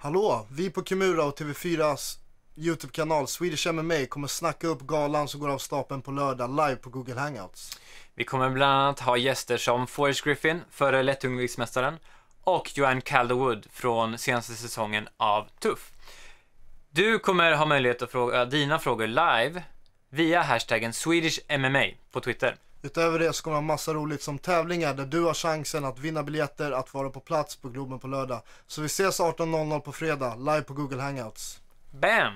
Hallå! Vi på Kimura och TV4s YouTube-kanal Swedish MMA kommer snacka upp galan som går av stapeln på lördag live på Google Hangouts. Vi kommer bland annat ha gäster som Forrest Griffin, före lättungviktsmästaren, och Joanne Calderwood från senaste säsongen av Tuff. Du kommer ha möjlighet att fråga dina frågor live via hashtaggen SwedishMMA på Twitter. Utöver det så kommer det massa roligt som tävlingar där du har chansen att vinna biljetter att vara på plats på Globen på lördag. Så vi ses 18.00 på fredag, live på Google Hangouts. Bam!